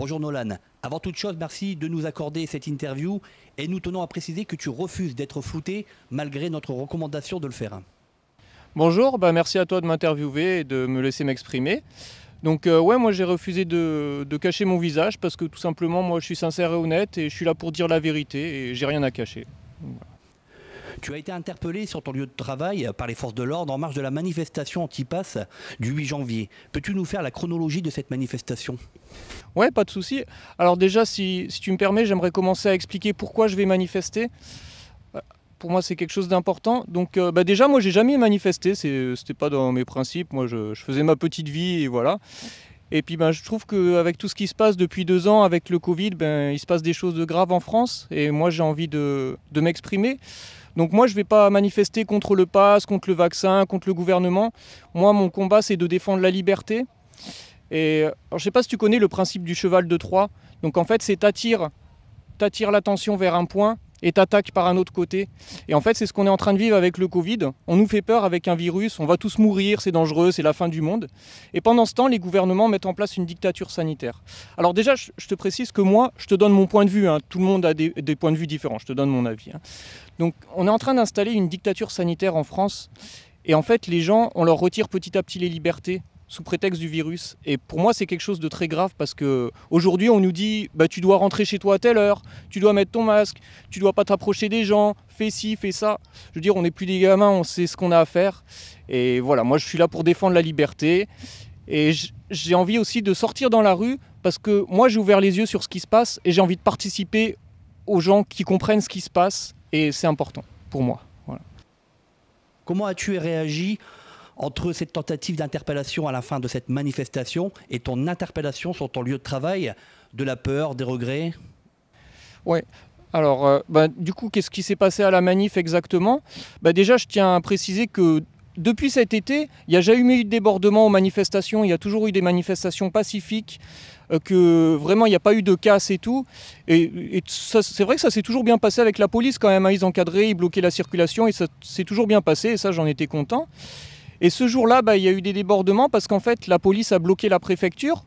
Bonjour Nolan. Avant toute chose, merci de nous accorder cette interview et nous tenons à préciser que tu refuses d'être flouté malgré notre recommandation de le faire. Bonjour, bah, merci à toi de m'interviewer et de me laisser m'exprimer. Donc euh, ouais, moi j'ai refusé de, cacher mon visage parce que tout simplement, moi je suis sincère et honnête et je suis là pour dire la vérité et j'ai rien à cacher. Tu as été interpellé sur ton lieu de travail par les forces de l'ordre en marge de la manifestation anti-pass du 8 janvier. Peux-tu nous faire la chronologie de cette manifestation Ouais, pas de souci. Alors déjà, si, tu me permets, j'aimerais commencer à expliquer pourquoi je vais manifester euh, pour moi c'est quelque chose d'important. Donc euh, bah déjà moi j'ai jamais manifesté, euh, c'était pas dans mes principes, moi je, faisais ma petite vie et voilà. Et puis bah, je trouve qu'avec tout ce qui se passe depuis deux ans avec le Covid, ben, il se passe des choses de graves en France et moi j'ai envie de m'exprimer. Donc moi, je ne vais pas manifester contre le pass, contre le vaccin, contre le gouvernement. Moi, mon combat, c'est de défendre la liberté. Et je ne sais pas si tu connais le principe du cheval de Troie. Donc en fait, c'est t'attires l'attention vers un point et t'attaque par un autre côté. Et en fait, c'est ce qu'on est en train de vivre avec le Covid. On nous fait peur avec un virus, on va tous mourir, c'est dangereux, c'est la fin du monde. Et pendant ce temps, les gouvernements mettent en place une dictature sanitaire. Alors déjà, je te précise que moi, je te donne mon point de vue. Hein. Tout le monde a des, points de vue différents, je te donne mon avis. Hein. Donc on est en train d'installer une dictature sanitaire en France. Et en fait, les gens, on leur retire petit à petit les libertés sous prétexte du virus. Et pour moi, c'est quelque chose de très grave parce que aujourd'hui, on nous dit bah, tu dois rentrer chez toi à telle heure, tu dois mettre ton masque, tu dois pas t'approcher des gens, fais ci, fais ça. Je veux dire, on n'est plus des gamins, on sait ce qu'on a à faire. Et voilà, moi, je suis là pour défendre la liberté. Et j'ai envie aussi de sortir dans la rue parce que moi, j'ai ouvert les yeux sur ce qui se passe et j'ai envie de participer aux gens qui comprennent ce qui se passe. Et c'est important pour moi. Comment as-tu réagi entre cette tentative d'interpellation à la fin de cette manifestation et ton interpellation sur ton lieu de travail, de la peur, des regrets Oui, alors, euh, bah, du coup, qu'est-ce qui s'est passé à la manif exactement bah, Déjà, je tiens à préciser que depuis cet été, il n'y a jamais eu de débordement aux manifestations, il y a toujours eu des manifestations pacifiques, euh, que vraiment il n'y a pas eu de casse et tout. Et, c'est vrai que ça s'est toujours bien passé avec la police quand même, hein. ils encadraient, ils bloquaient la circulation et ça s'est toujours bien passé et ça j'en étais content. Et ce jour-là, bah, il y a eu des débordements parce qu'en fait, la police a bloqué la préfecture.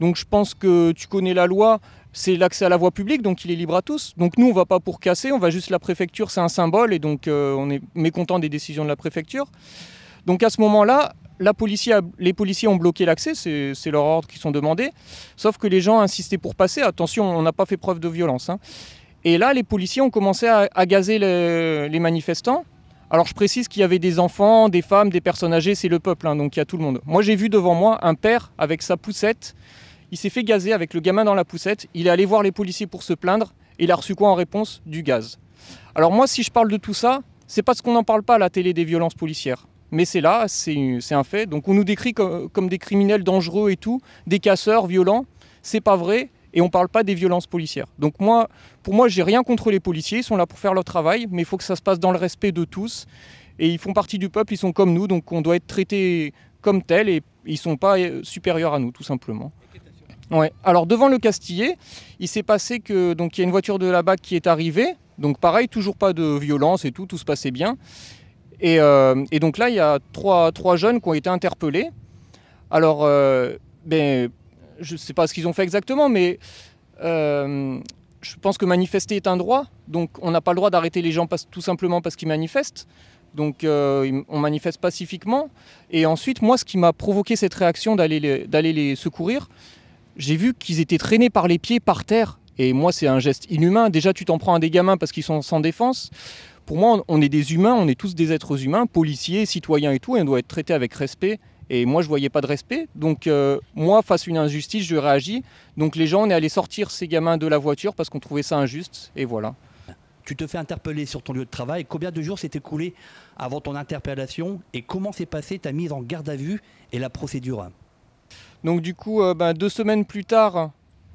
Donc je pense que tu connais la loi, c'est l'accès à la voie publique, donc il est libre à tous. Donc nous, on va pas pour casser, on va juste la préfecture, c'est un symbole, et donc euh, on est mécontent des décisions de la préfecture. Donc à ce moment-là, les policiers ont bloqué l'accès, c'est leur ordre qui sont demandés, sauf que les gens insistaient pour passer, attention, on n'a pas fait preuve de violence. Hein. Et là, les policiers ont commencé à, gazer les manifestants, alors je précise qu'il y avait des enfants, des femmes, des personnes âgées, c'est le peuple, hein, donc il y a tout le monde. Moi j'ai vu devant moi un père avec sa poussette, il s'est fait gazer avec le gamin dans la poussette, il est allé voir les policiers pour se plaindre, et il a reçu quoi en réponse Du gaz. Alors moi si je parle de tout ça, c'est parce qu'on n'en parle pas à la télé des violences policières. Mais c'est là, c'est un fait. Donc on nous décrit comme des criminels dangereux et tout, des casseurs violents. C'est pas vrai et on ne parle pas des violences policières. Donc moi, pour moi, j'ai rien contre les policiers, ils sont là pour faire leur travail, mais il faut que ça se passe dans le respect de tous. Et ils font partie du peuple, ils sont comme nous, donc on doit être traités comme tels et ils ne sont pas euh, supérieurs à nous, tout simplement. Ouais. Alors devant le Castillet, il s'est passé que donc il y a une voiture de la BAC qui est arrivée, donc pareil, toujours pas de violence et tout, tout se passait bien. Et, euh, donc là, il y a trois, trois, jeunes qui ont été interpellés. Alors, euh, ben, je ne sais pas ce qu'ils ont fait exactement, mais euh, je pense que manifester est un droit. Donc on n'a pas le droit d'arrêter les gens tout simplement parce qu'ils manifestent. Donc euh, on manifeste pacifiquement. Et ensuite, moi, ce qui m'a provoqué cette réaction d'aller les, les secourir, j'ai vu qu'ils étaient traînés par les pieds par terre. Et moi, c'est un geste inhumain. Déjà, tu t'en prends à des gamins parce qu'ils sont sans défense. Pour moi, on est des humains, on est tous des êtres humains, policiers, citoyens et tout, et on doit être traités avec respect et moi, je voyais pas de respect. Donc, euh, moi, face à une injustice, je réagis. Donc, les gens, on est allés sortir ces gamins de la voiture parce qu'on trouvait ça injuste. Et voilà. Tu te fais interpeller sur ton lieu de travail. Combien de jours s'est écoulé avant ton interpellation Et comment s'est passée ta mise en garde à vue et la procédure Donc, du coup, euh, ben, deux semaines plus tard,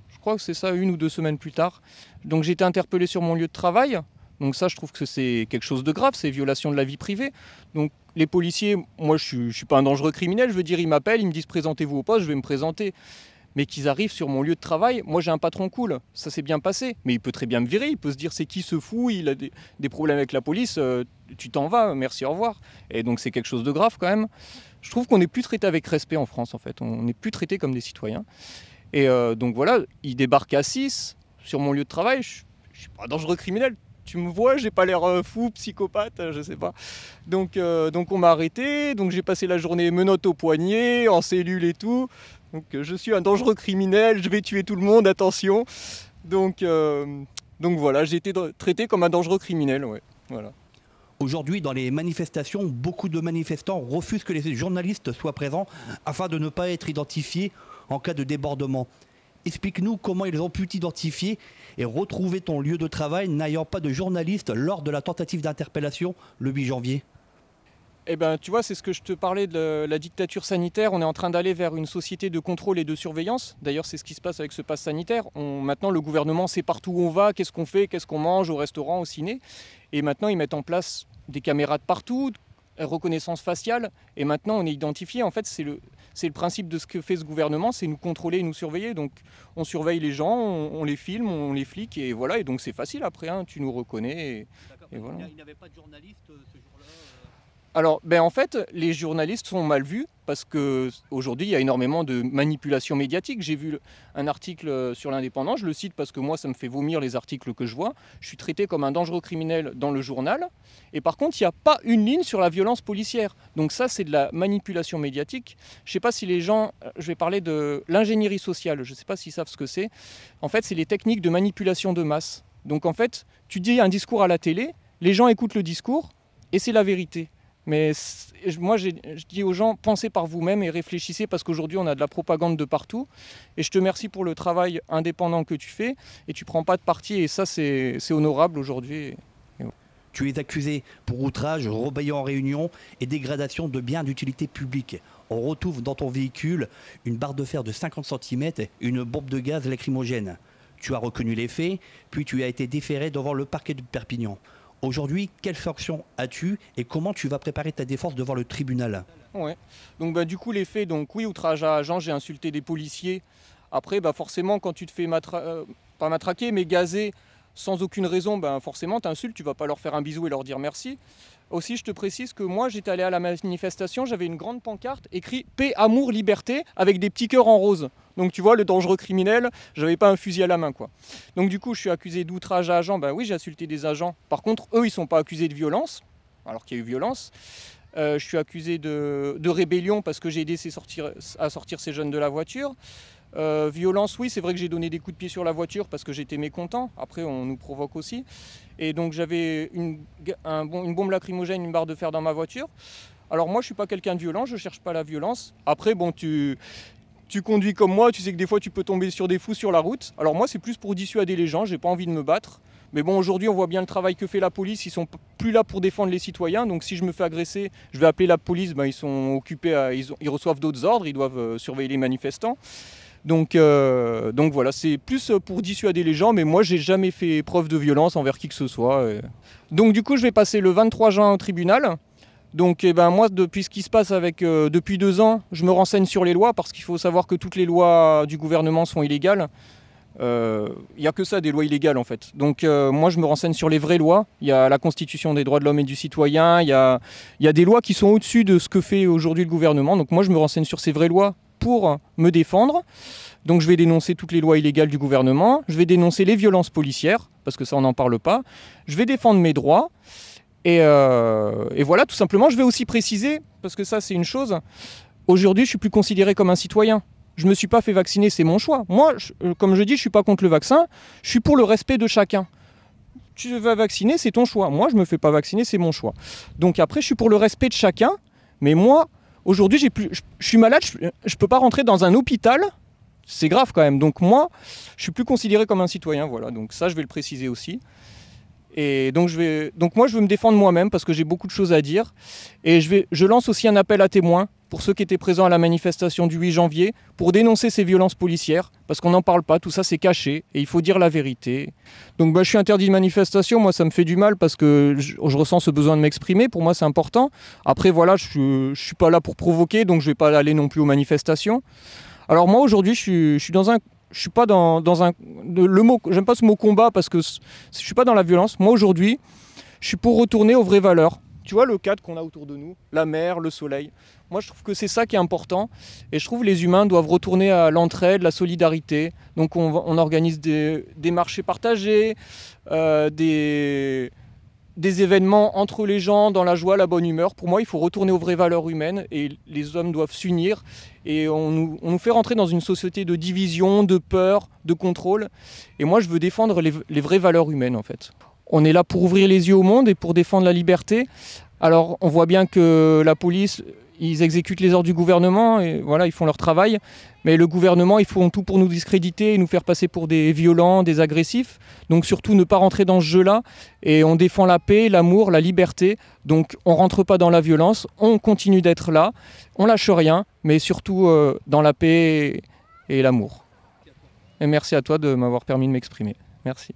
je crois que c'est ça, une ou deux semaines plus tard, donc j'ai été interpellé sur mon lieu de travail. Donc ça, je trouve que c'est quelque chose de grave, c'est violation de la vie privée. Donc les policiers, moi je ne suis, pas un dangereux criminel, je veux dire, ils m'appellent, ils me disent présentez-vous au poste, je vais me présenter. Mais qu'ils arrivent sur mon lieu de travail, moi j'ai un patron cool, ça s'est bien passé. Mais il peut très bien me virer, il peut se dire c'est qui ce fou, il a des, problèmes avec la police, euh, tu t'en vas, merci, au revoir. Et donc c'est quelque chose de grave quand même. Je trouve qu'on n'est plus traité avec respect en France en fait, on n'est plus traité comme des citoyens. Et euh, donc voilà, il débarque à 6 sur mon lieu de travail, je, ne suis pas un dangereux criminel, tu me vois, j'ai pas l'air euh, fou, psychopathe, euh, je sais pas. Donc, euh, donc on m'a arrêté, donc j'ai passé la journée menottes au poignet, en cellule et tout. Donc je suis un dangereux criminel, je vais tuer tout le monde, attention. Donc, donc voilà, j'ai été traité comme un dangereux criminel, Voilà. Aujourd'hui, dans les manifestations, beaucoup de manifestants refusent que les journalistes soient présents afin de ne pas être identifiés en cas de débordement. Explique-nous comment ils ont pu t'identifier et retrouver ton lieu de travail n'ayant pas de journaliste lors de la tentative d'interpellation le 8 janvier. Eh ben, tu vois, c'est ce que je te parlais de la dictature sanitaire. On est en train d'aller vers une société de contrôle et de surveillance. D'ailleurs, c'est ce qui se passe avec ce pass sanitaire. maintenant, le gouvernement sait partout où on va, qu'est-ce qu'on fait, qu'est-ce qu'on mange, au restaurant, au ciné. Et maintenant, ils mettent en place des caméras de partout, reconnaissance faciale, et maintenant on est identifié. En fait, c'est le, c'est le principe de ce que fait ce gouvernement, c'est nous contrôler nous surveiller. Donc on surveille les gens, on, les filme, on les flique, et voilà, et donc c'est facile après, hein. tu nous reconnais. Et, voilà. Il n'y avait pas de journaliste euh, ce jour-là euh alors, ben en fait, les journalistes sont mal vus parce qu'aujourd'hui, il y a énormément de manipulation médiatique. J'ai vu un article euh, sur l'indépendant, je le cite parce que moi, ça me fait vomir les articles que je vois. Je suis traité comme un dangereux criminel dans le journal. Et par contre, il n'y a pas une ligne sur la violence policière. Donc ça, c'est de la manipulation médiatique. Je ne sais pas si les gens... Euh, je vais parler de l'ingénierie sociale. Je ne sais pas s'ils savent ce que c'est. En fait, c'est les techniques de manipulation de masse. Donc en fait, tu dis un discours à la télé, les gens écoutent le discours, et c'est la vérité. Mais moi, je dis aux gens, pensez par vous-même et réfléchissez parce qu'aujourd'hui, on a de la propagande de partout. Et je te remercie pour le travail indépendant que tu fais. Et tu prends pas de parti. Et ça, c'est honorable aujourd'hui. Tu es accusé pour outrage, rebellion en réunion et dégradation de biens d'utilité publique. On retrouve dans ton véhicule une barre de fer de 50 cm, une bombe de gaz lacrymogène. Tu as reconnu les faits, puis tu as été déféré devant le parquet de Perpignan. Aujourd'hui, quelle fonction as-tu et comment tu vas préparer ta défense devant le tribunal ouais. Donc bah, du coup les faits, donc oui, outrage à agent, j'ai insulté des policiers. Après, bah, forcément, quand tu te fais euh, pas matraquer, mais gazer sans aucune raison, ben, forcément, t'insultes, tu vas pas leur faire un bisou et leur dire merci. Aussi, je te précise que moi, j'étais allé à la manifestation, j'avais une grande pancarte écrit Paix, amour, liberté, avec des petits cœurs en rose. Donc tu vois, le dangereux criminel, j'avais pas un fusil à la main, quoi. Donc du coup, je suis accusé d'outrage à agents. Ben oui, j'ai insulté des agents. Par contre, eux, ils sont pas accusés de violence, alors qu'il y a eu violence. Euh, je suis accusé de, rébellion parce que j'ai aidé ces sortir, à sortir ces jeunes de la voiture. Euh, violence, oui, c'est vrai que j'ai donné des coups de pied sur la voiture parce que j'étais mécontent. Après, on nous provoque aussi. Et donc, j'avais une, une bombe lacrymogène, une barre de fer dans ma voiture. Alors moi, je suis pas quelqu'un de violent, je cherche pas la violence. Après, bon, tu tu conduis comme moi, tu sais que des fois tu peux tomber sur des fous sur la route. Alors moi c'est plus pour dissuader les gens, j'ai pas envie de me battre. Mais bon aujourd'hui on voit bien le travail que fait la police, ils sont plus là pour défendre les citoyens, donc si je me fais agresser, je vais appeler la police, ben, ils sont occupés à, ils, reçoivent d'autres ordres, ils doivent euh, surveiller les manifestants. Donc, euh, donc voilà, c'est plus euh, pour dissuader les gens, mais moi j'ai jamais fait preuve de violence envers qui que ce soit. Donc du coup je vais passer le 23 juin au tribunal. Donc eh ben, moi, depuis ce qui se passe avec, euh, depuis deux ans, je me renseigne sur les lois parce qu'il faut savoir que toutes les lois du gouvernement sont illégales. Il euh, n'y a que ça, des lois illégales en fait. Donc euh, moi, je me renseigne sur les vraies lois. Il y a la Constitution des droits de l'homme et du citoyen, il y a, y a des lois qui sont au-dessus de ce que fait aujourd'hui le gouvernement. Donc moi, je me renseigne sur ces vraies lois pour me défendre. Donc je vais dénoncer toutes les lois illégales du gouvernement, je vais dénoncer les violences policières, parce que ça, on n'en parle pas. Je vais défendre mes droits. Euh, et, voilà, tout simplement, je vais aussi préciser, parce que ça c'est une chose, aujourd'hui je suis plus considéré comme un citoyen. Je ne me suis pas fait vacciner, c'est mon choix. Moi, euh, comme je dis, je ne suis pas contre le vaccin, je suis pour le respect de chacun. Tu vas vacciner, c'est ton choix. Moi, je ne me fais pas vacciner, c'est mon choix. Donc après, je suis pour le respect de chacun, mais moi, aujourd'hui, je, suis malade, je ne peux pas rentrer dans un hôpital. C'est grave quand même. Donc moi, je suis plus considéré comme un citoyen. Voilà, donc ça, je vais le préciser aussi. Et donc, je vais, donc moi, je veux me défendre moi-même parce que j'ai beaucoup de choses à dire. Et je, vais, je lance aussi un appel à témoins pour ceux qui étaient présents à la manifestation du 8 janvier pour dénoncer ces violences policières parce qu'on n'en parle pas, tout ça c'est caché et il faut dire la vérité. Donc bah, je suis interdit de manifestation, moi ça me fait du mal parce que je, ressens ce besoin de m'exprimer, pour moi c'est important. Après voilà, je ne suis pas là pour provoquer donc je vais pas aller non plus aux manifestations. Alors moi aujourd'hui je suis dans un je suis pas dans, un le mot j'aime pas ce mot combat parce que je suis pas dans la violence moi aujourd'hui je suis pour retourner aux vraies valeurs tu vois le cadre qu'on a autour de nous la mer le soleil moi je trouve que c'est ça qui est important et je trouve que les humains doivent retourner à l'entraide la solidarité donc on, organise des, marchés partagés euh, des des événements entre les gens, dans la joie, la bonne humeur. Pour moi, il faut retourner aux vraies valeurs humaines et les hommes doivent s'unir. Et on nous, fait rentrer dans une société de division, de peur, de contrôle. Et moi, je veux défendre les, les vraies valeurs humaines, en fait. On est là pour ouvrir les yeux au monde et pour défendre la liberté. Alors, on voit bien que la police, ils exécutent les ordres du gouvernement et voilà, ils font leur travail. Mais le gouvernement, ils font tout pour nous discréditer et nous faire passer pour des violents, des agressifs. Donc surtout ne pas rentrer dans ce jeu-là. Et on défend la paix, l'amour, la liberté. Donc on ne rentre pas dans la violence, on continue d'être là, on lâche rien, mais surtout euh, dans la paix et l'amour. Et merci à toi de m'avoir permis de m'exprimer. Merci.